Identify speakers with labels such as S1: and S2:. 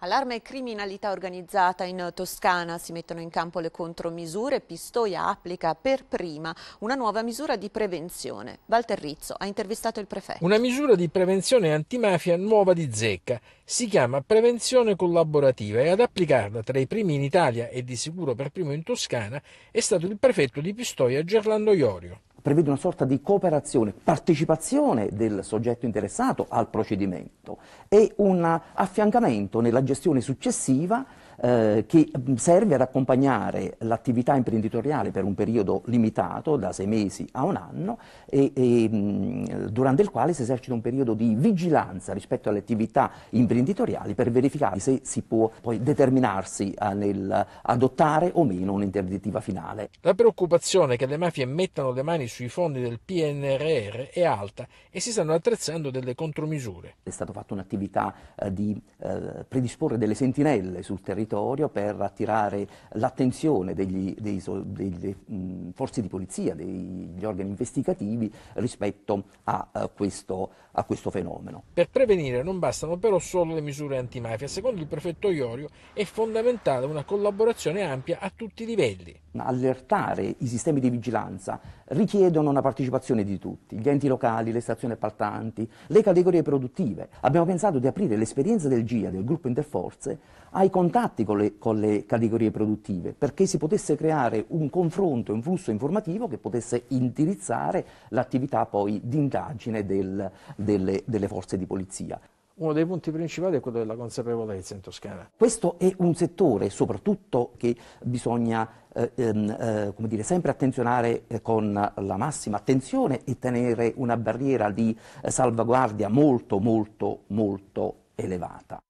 S1: Allarme e criminalità organizzata in Toscana, si mettono in campo le contromisure, Pistoia applica per prima una nuova misura di prevenzione. Walter Rizzo ha intervistato il prefetto.
S2: Una misura di prevenzione antimafia nuova di zecca, si chiama prevenzione collaborativa e ad applicarla tra i primi in Italia e di sicuro per primo in Toscana è stato il prefetto di Pistoia Gerlando Iorio
S1: prevede una sorta di cooperazione, partecipazione del soggetto interessato al procedimento e un affiancamento nella gestione successiva eh, che mm, serve ad accompagnare l'attività imprenditoriale per un periodo limitato, da sei mesi a un anno, e, e, mm, durante il quale si esercita un periodo di vigilanza rispetto alle attività imprenditoriali per verificare se si può poi determinarsi a, eh, nel adottare o meno un'interdittiva finale.
S2: La preoccupazione che le mafie mettano le mani sui fondi del PNRR è alta e si stanno attrezzando delle contromisure.
S1: È stata fatta un'attività eh, di eh, predisporre delle sentinelle sul territorio territorio per attirare l'attenzione delle forze di polizia, degli organi investigativi rispetto a, a, eh, questo, a questo fenomeno.
S2: Per prevenire non bastano però solo le misure antimafia, secondo il prefetto Iorio è fondamentale una collaborazione ampia a tutti i livelli
S1: allertare i sistemi di vigilanza richiedono una partecipazione di tutti, gli enti locali, le stazioni appaltanti, le categorie produttive. Abbiamo pensato di aprire l'esperienza del GIA, del gruppo Interforze, ai contatti con le, con le categorie produttive perché si potesse creare un confronto, un flusso informativo che potesse indirizzare l'attività poi di indagine del, delle, delle forze di polizia.
S2: Uno dei punti principali è quello della consapevolezza in Toscana.
S1: Questo è un settore soprattutto che bisogna eh, ehm, eh, come dire, sempre attenzionare eh, con la massima attenzione e tenere una barriera di eh, salvaguardia molto molto molto elevata.